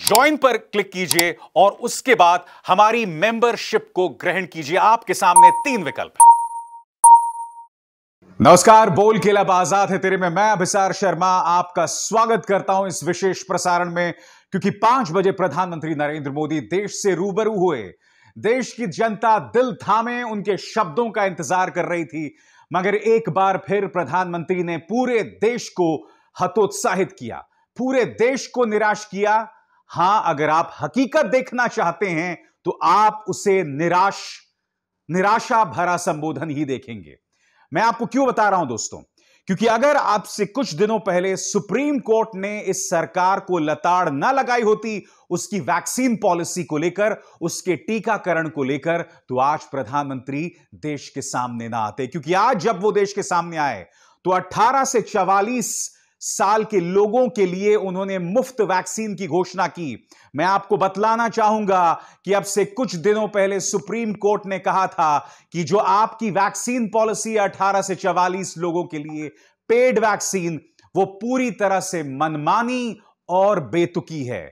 join पर click कीजिए और उसके बाद हमारी मेंबरशिप को ग्रहण कीजिए आपके सामने तीन विकल्प हैं नमस्कार बोल के लब आजाद है तेरे में मैं अभिसार शर्मा आपका स्वागत करता हूं इस विशेष प्रसारण में क्योंकि पांच बजे प्रधानमंत्री नरेंद्र मोदी देश से रूबरू हुए देश की जनता दिल थामे उनके शब्दों का इंतजार कर रही थी मगर एक बार फिर प्रधानमंत्री ने पूरे देश को हतोत्साहित किया पूरे देश को निराश किया हां अगर आप हकीकत देखना चाहते हैं तो आप उसे निराश निराशा भरा संबोधन ही देखेंगे मैं आपको क्यों बता रहा हूं दोस्तों क्योंकि अगर आपसे कुछ दिनों पहले सुप्रीम कोर्ट ने इस सरकार को लताड़ ना लगाई होती उसकी वैक्सीन पॉलिसी को लेकर उसके टीकाकरण को लेकर तो आज प्रधानमंत्री देश के सामने ना आते क्योंकि आज जब वो देश के सामने आए तो 18 से 44 साल के लोगों के लिए उन्होंने मुफ्त वैक्सीन की घोषणा की मैं आपको बतलाना चाहूंगा कि अब से कुछ दिनों पहले सुप्रीम कोर्ट ने कहा था कि जो आपकी वैक्सीन पॉलिसी 18 से 44 लोगों के लिए पेड वैक्सीन वो पूरी तरह से मनमानी और बेतुकी है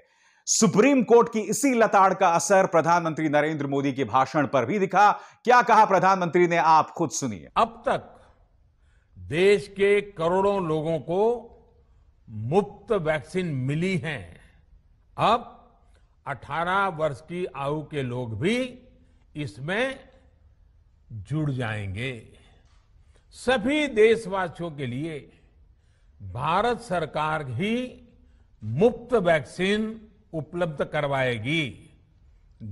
सुप्रीम कोर्ट की इसी लताड़ का असर प्रधानमंत्री नरेंद्र मोदी के भाषण पर भी दिखा क्या कहा प्रधानमंत्री ने आप खुद सुनिए अब तक देश के करोड़ों लोगों को मुफ्त वैक्सीन मिली है अब 18 वर्ष की आयु के लोग भी इसमें जुड़ जाएंगे सभी देशवासियों के लिए भारत सरकार ही मुफ्त वैक्सीन उपलब्ध करवाएगी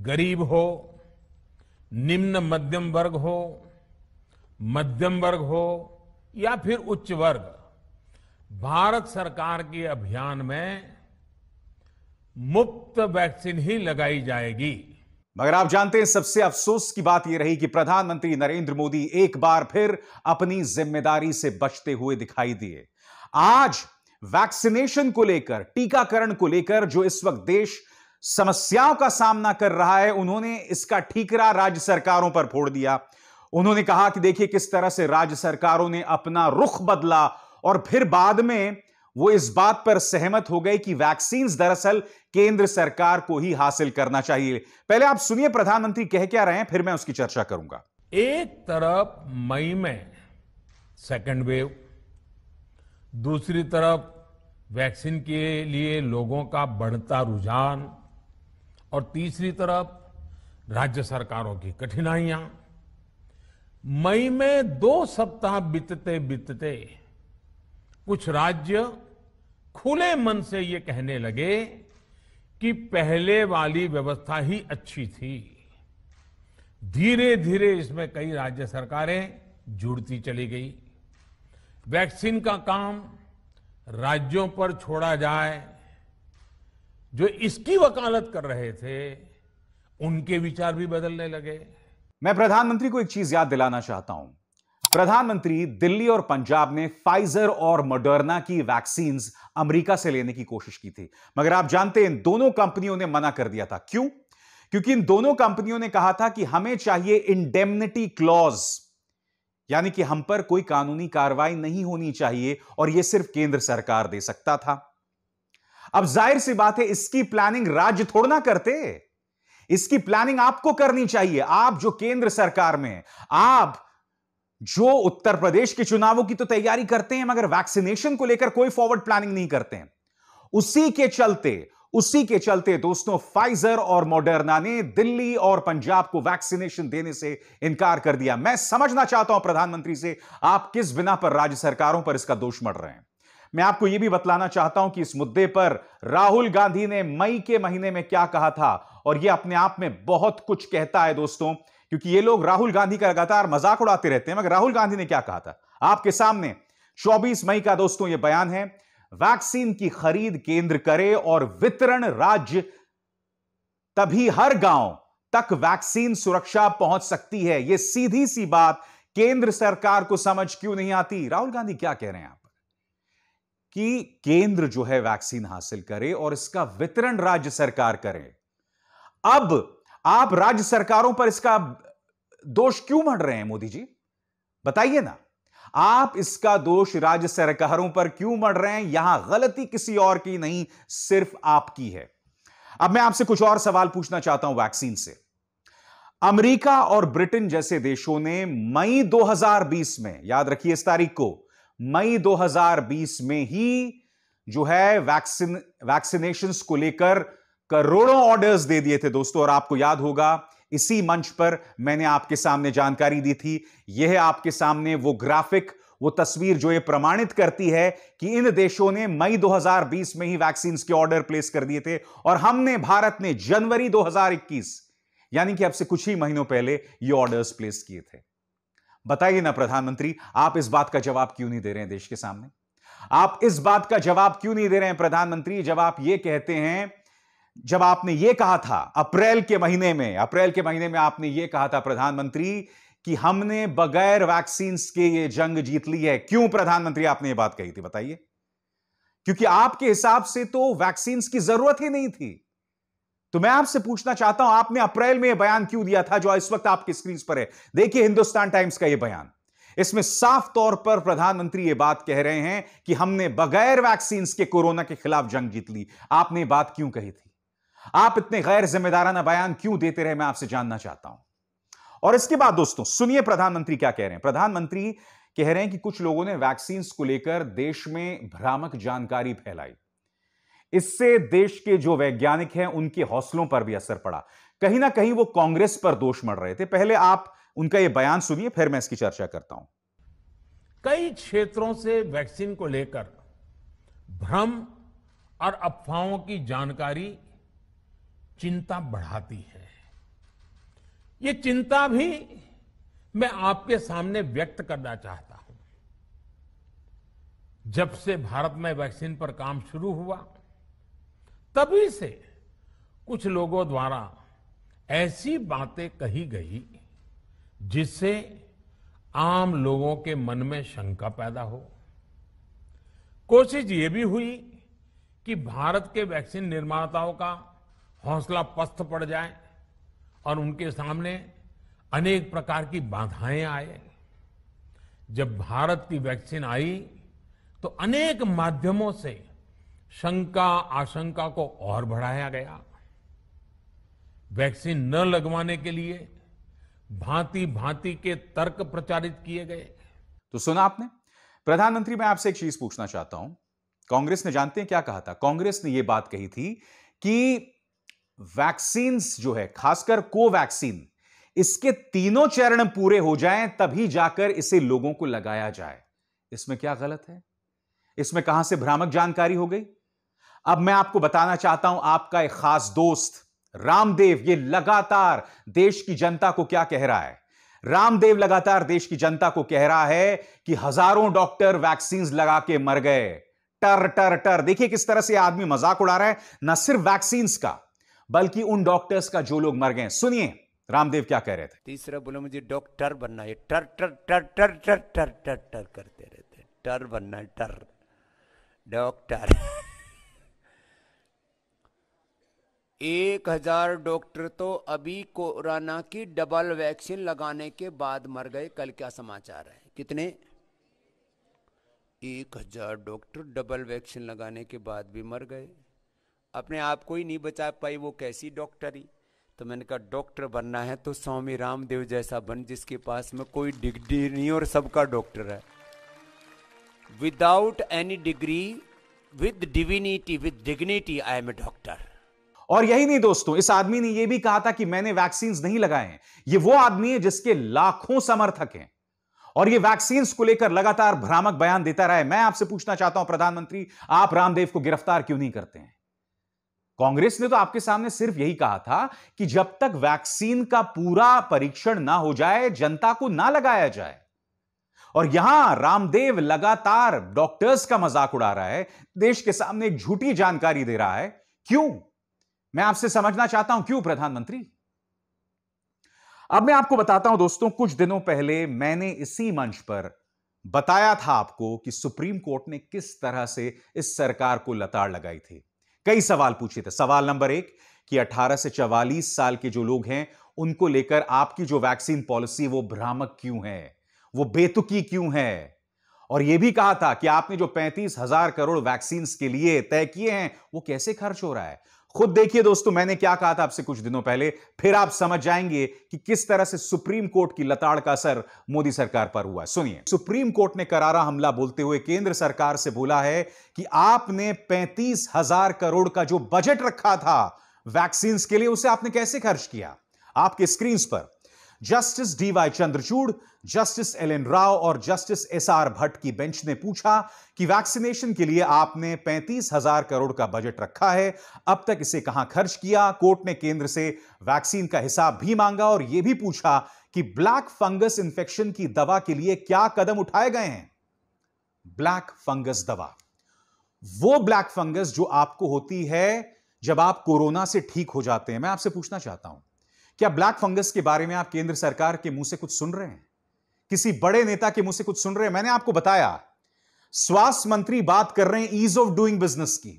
गरीब हो निम्न मध्यम वर्ग हो मध्यम वर्ग हो या फिर उच्च वर्ग भारत सरकार के अभियान में मुफ्त वैक्सीन ही लगाई जाएगी मगर आप जानते हैं सबसे अफसोस की बात यह रही कि प्रधानमंत्री नरेंद्र मोदी एक बार फिर अपनी जिम्मेदारी से बचते हुए दिखाई दिए आज वैक्सीनेशन को लेकर टीकाकरण को लेकर जो इस वक्त देश समस्याओं का सामना कर रहा है उन्होंने इसका ठीकरा राज्य सरकारों पर फोड़ दिया उन्होंने कहा कि देखिए किस तरह से राज्य सरकारों ने अपना रुख बदला और फिर बाद में वो इस बात पर सहमत हो गए कि वैक्सीन दरअसल केंद्र सरकार को ही हासिल करना चाहिए पहले आप सुनिए प्रधानमंत्री कह क्या रहे हैं फिर मैं उसकी चर्चा करूंगा एक तरफ मई में सेकेंड वेव दूसरी तरफ वैक्सीन के लिए लोगों का बढ़ता रुझान और तीसरी तरफ राज्य सरकारों की कठिनाइयां मई में दो सप्ताह बीतते बीतते कुछ राज्य खुले मन से ये कहने लगे कि पहले वाली व्यवस्था ही अच्छी थी धीरे धीरे इसमें कई राज्य सरकारें जुड़ती चली गई वैक्सीन का काम राज्यों पर छोड़ा जाए जो इसकी वकालत कर रहे थे उनके विचार भी बदलने लगे मैं प्रधानमंत्री को एक चीज याद दिलाना चाहता हूं प्रधानमंत्री दिल्ली और पंजाब में फाइजर और मोडर्ना की वैक्सीन अमेरिका से लेने की कोशिश की थी मगर आप जानते हैं दोनों कंपनियों ने मना कर दिया था क्यों क्योंकि इन दोनों कंपनियों ने कहा था कि हमें चाहिए इंडेमनिटी क्लॉज यानी कि हम पर कोई कानूनी कार्रवाई नहीं होनी चाहिए और यह सिर्फ केंद्र सरकार दे सकता था अब जाहिर सी बात है इसकी प्लानिंग राज्य थोड़ा ना करते इसकी प्लानिंग आपको करनी चाहिए आप जो केंद्र सरकार में आप जो उत्तर प्रदेश के चुनावों की तो तैयारी करते हैं मगर वैक्सीनेशन को लेकर कोई फॉरवर्ड प्लानिंग नहीं करते हैं उसी के चलते उसी के चलते दोस्तों फाइजर और मॉडर्ना ने दिल्ली और पंजाब को वैक्सीनेशन देने से इनकार कर दिया मैं समझना चाहता हूं प्रधानमंत्री से आप किस बिना पर राज्य सरकारों पर इसका दोष मढ़ रहे हैं मैं आपको यह भी बतलाना चाहता हूं कि इस मुद्दे पर राहुल गांधी ने मई के महीने में क्या कहा था और यह अपने आप में बहुत कुछ कहता है दोस्तों क्योंकि ये लोग राहुल गांधी का लगातार मजाक उड़ाते रहते हैं मगर राहुल गांधी ने क्या कहा था आपके सामने 24 मई का दोस्तों ये बयान है वैक्सीन की खरीद केंद्र करे और वितरण राज्य तभी हर गांव तक वैक्सीन सुरक्षा पहुंच सकती है यह सीधी सी बात केंद्र सरकार को समझ क्यों नहीं आती राहुल गांधी क्या कह रहे हैं आप कि केंद्र जो है वैक्सीन हासिल करे और इसका वितरण राज्य सरकार करे अब आप राज्य सरकारों पर इसका दोष क्यों मढ़ रहे हैं मोदी जी बताइए ना आप इसका दोष राज्य सरकारों पर क्यों मढ़ रहे हैं यहां गलती किसी और की नहीं सिर्फ आपकी है अब मैं आपसे कुछ और सवाल पूछना चाहता हूं वैक्सीन से अमेरिका और ब्रिटेन जैसे देशों ने मई 2020 में याद रखिए इस तारीख को मई 2020 में ही जो है वैक्सीन वैक्सीनेशन को लेकर करोड़ों ऑर्डर्स दे दिए थे दोस्तों और आपको याद होगा इसी मंच पर मैंने आपके सामने जानकारी दी थी यह है आपके सामने वो ग्राफिक वो तस्वीर जो ये प्रमाणित करती है कि इन देशों ने मई 2020 में ही वैक्सीन के ऑर्डर प्लेस कर दिए थे और हमने भारत ने जनवरी 2021 यानी कि अब से कुछ ही महीनों पहले ये ऑर्डर्स प्लेस किए थे बताइए ना प्रधानमंत्री आप इस बात का जवाब क्यों नहीं दे रहे हैं देश के सामने आप इस बात का जवाब क्यों नहीं दे रहे हैं प्रधानमंत्री जब आप ये कहते हैं जब आपने ये कहा था अप्रैल के महीने में अप्रैल के महीने में आपने ये कहा था प्रधानमंत्री कि हमने बगैर वैक्सीन के ये जंग जीत ली है क्यों प्रधानमंत्री आपने ये बात कही थी बताइए क्योंकि आपके हिसाब से तो वैक्सीन की जरूरत ही नहीं थी तो मैं आपसे पूछना चाहता हूं आपने अप्रैल में यह बयान क्यों दिया था जो इस वक्त आपकी स्क्रीन पर है देखिए हिंदुस्तान टाइम्स का यह बयान इसमें साफ तौर पर प्रधानमंत्री ये बात कह रहे हैं कि हमने बगैर वैक्सीन के कोरोना के खिलाफ जंग जीत ली आपने बात क्यों कही थी आप इतने गैर जिम्मेदाराना बयान क्यों देते रहे मैं आपसे जानना चाहता हूं और इसके बाद दोस्तों सुनिए प्रधानमंत्री क्या कह रहे हैं प्रधानमंत्री कह रहे हैं कि कुछ लोगों ने वैक्सीन को लेकर देश में भ्रामक जानकारी फैलाई इससे देश के जो वैज्ञानिक हैं उनके हौसलों पर भी असर पड़ा कहीं ना कहीं वो कांग्रेस पर दोष मर रहे थे पहले आप उनका यह बयान सुनिए फिर मैं इसकी चर्चा करता हूं कई क्षेत्रों से वैक्सीन को लेकर भ्रम और अफवाहों की जानकारी चिंता बढ़ाती है ये चिंता भी मैं आपके सामने व्यक्त करना चाहता हूं जब से भारत में वैक्सीन पर काम शुरू हुआ तभी से कुछ लोगों द्वारा ऐसी बातें कही गई जिससे आम लोगों के मन में शंका पैदा हो कोशिश ये भी हुई कि भारत के वैक्सीन निर्माताओं का हौसला पस्त पड़ जाए और उनके सामने अनेक प्रकार की बाधाएं आए जब भारत की वैक्सीन आई तो अनेक माध्यमों से शंका आशंका को और बढ़ाया गया वैक्सीन न लगवाने के लिए भांति भांति के तर्क प्रचारित किए गए तो सुना आपने प्रधानमंत्री मैं आपसे एक चीज पूछना चाहता हूं कांग्रेस ने जानते हैं क्या कहा था कांग्रेस ने यह बात कही थी कि वैक्सीन जो है खासकर कोवैक्सीन इसके तीनों चरण पूरे हो जाएं तभी जाकर इसे लोगों को लगाया जाए इसमें क्या गलत है इसमें कहां से भ्रामक जानकारी हो गई अब मैं आपको बताना चाहता हूं आपका एक खास दोस्त रामदेव ये लगातार देश की जनता को क्या कह रहा है रामदेव लगातार देश की जनता को कह रहा है कि हजारों डॉक्टर वैक्सीन लगा के मर गए टर टर टर देखिए किस तरह से आदमी मजाक उड़ा रहा है न सिर्फ वैक्सीन का बल्कि उन डॉक्टर्स का जो लोग मर गए सुनिए रामदेव क्या कह रहे थे तीसरा बोले मुझे डॉक्टर बनना है टर टर टर टर टर टर टर टर करते रहते टर बनना है टर डॉक्टर एक हजार डॉक्टर तो अभी कोरोना की डबल वैक्सीन लगाने के बाद मर गए कल क्या समाचार है कितने एक हजार डॉक्टर डबल वैक्सीन लगाने के बाद भी मर गए अपने आप को ही नहीं बचा पाई वो कैसी डॉक्टरी तो मैंने कहा डॉक्टर बनना है तो स्वामी रामदेव जैसा बन जिसके पास में कोई डिग्री नहीं और सबका डॉक्टर है without any degree with divinity with dignity I am a doctor और यही नहीं दोस्तों इस आदमी ने यह भी कहा था कि मैंने वैक्सीन नहीं लगाए हैं ये वो आदमी है जिसके लाखों समर्थक हैं और ये वैक्सीन को लेकर लगातार भ्रामक बयान देता रहा है मैं आपसे पूछना चाहता हूं प्रधानमंत्री आप रामदेव को गिरफ्तार क्यों नहीं करते हैं कांग्रेस ने तो आपके सामने सिर्फ यही कहा था कि जब तक वैक्सीन का पूरा परीक्षण ना हो जाए जनता को ना लगाया जाए और यहां रामदेव लगातार डॉक्टर्स का मजाक उड़ा रहा है देश के सामने एक झूठी जानकारी दे रहा है क्यों मैं आपसे समझना चाहता हूं क्यों प्रधानमंत्री अब मैं आपको बताता हूं दोस्तों कुछ दिनों पहले मैंने इसी मंच पर बताया था आपको कि सुप्रीम कोर्ट ने किस तरह से इस सरकार को लताड़ लगाई थी कई सवाल पूछे थे सवाल नंबर एक कि 18 से 44 साल के जो लोग हैं उनको लेकर आपकी जो वैक्सीन पॉलिसी वो भ्रामक क्यों है वो बेतुकी क्यों है और यह भी कहा था कि आपने जो पैंतीस हजार करोड़ वैक्सीन के लिए तय किए हैं वो कैसे खर्च हो रहा है खुद देखिए दोस्तों मैंने क्या कहा था आपसे कुछ दिनों पहले फिर आप समझ जाएंगे कि किस तरह से सुप्रीम कोर्ट की लताड़ का असर मोदी सरकार पर हुआ सुनिए सुप्रीम कोर्ट ने करारा हमला बोलते हुए केंद्र सरकार से बोला है कि आपने पैंतीस हजार करोड़ का जो बजट रखा था वैक्सीन के लिए उसे आपने कैसे खर्च किया आपके स्क्रीन पर Justice DY Chandrachud Justice L N Rao और जस्टिस एस आर भट्ट की बेंच ने पूछा कि वैक्सीनेशन के लिए आपने पैंतीस हजार करोड़ का बजट रखा है अब तक इसे कहां खर्च किया कोर्ट ने केंद्र से वैक्सीन का हिसाब भी मांगा और यह भी पूछा कि ब्लैक फंगस इंफेक्शन की दवा के लिए क्या कदम उठाए गए हैं ब्लैक फंगस दवा वो ब्लैक फंगस जो आपको होती है जब आप कोरोना से ठीक हो जाते हैं मैं आपसे पूछना चाहता हूं क्या ब्लैक फंगस के बारे में आप केंद्र सरकार के मुंह से कुछ सुन रहे हैं किसी बड़े नेता के मुंह से कुछ सुन रहे हैं मैंने आपको बताया स्वास्थ्य मंत्री बात कर रहे हैं ईज ऑफ डूइंग बिजनेस की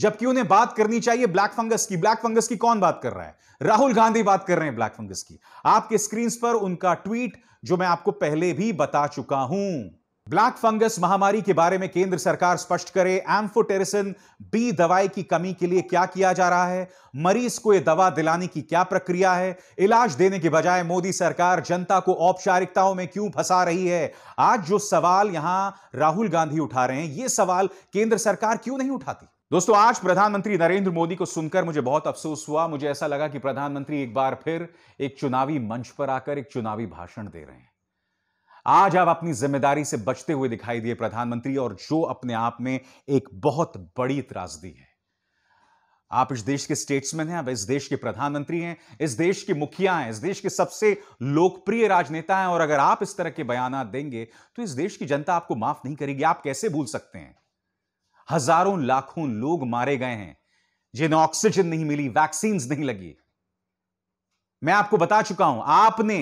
जबकि उन्हें बात करनी चाहिए ब्लैक फंगस की ब्लैक फंगस की कौन बात कर रहा है राहुल गांधी बात कर रहे हैं ब्लैक फंगस की आपके स्क्रीन पर उनका ट्वीट जो मैं आपको पहले भी बता चुका हूं ब्लैक फंगस महामारी के बारे में केंद्र सरकार स्पष्ट करे एम्फोटेरिसिन बी दवाई की कमी के लिए क्या किया जा रहा है मरीज को यह दवा दिलाने की क्या प्रक्रिया है इलाज देने के बजाय मोदी सरकार जनता को औपचारिकताओं में क्यों फंसा रही है आज जो सवाल यहां राहुल गांधी उठा रहे हैं ये सवाल केंद्र सरकार क्यों नहीं उठाती दोस्तों आज प्रधानमंत्री नरेंद्र मोदी को सुनकर मुझे बहुत अफसोस हुआ मुझे ऐसा लगा कि प्रधानमंत्री एक बार फिर एक चुनावी मंच पर आकर एक चुनावी भाषण दे रहे हैं आज आप अपनी जिम्मेदारी से बचते हुए दिखाई दिए प्रधानमंत्री और जो अपने आप में एक बहुत बड़ी त्रासदी है आप इस देश के स्टेट्समैन हैं आप इस देश के प्रधानमंत्री हैं इस देश के मुखिया हैं इस देश के सबसे लोकप्रिय राजनेता हैं और अगर आप इस तरह के बयान देंगे तो इस देश की जनता आपको माफ नहीं करेगी आप कैसे भूल सकते हैं हजारों लाखों लोग मारे गए हैं जिन्हें ऑक्सीजन नहीं मिली वैक्सीन नहीं लगी मैं आपको बता चुका हूं आपने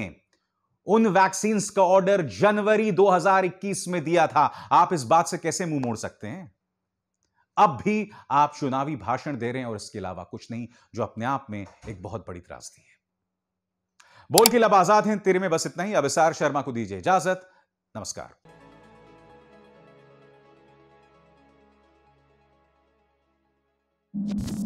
उन वैक्सीन का ऑर्डर जनवरी 2021 में दिया था आप इस बात से कैसे मुंह मोड़ सकते हैं अब भी आप चुनावी भाषण दे रहे हैं और इसके अलावा कुछ नहीं जो अपने आप में एक बहुत बड़ी त्रासदी है बोल के लब आजाद हैं तेरे में बस इतना ही अबिसार शर्मा को दीजिए इजाजत नमस्कार you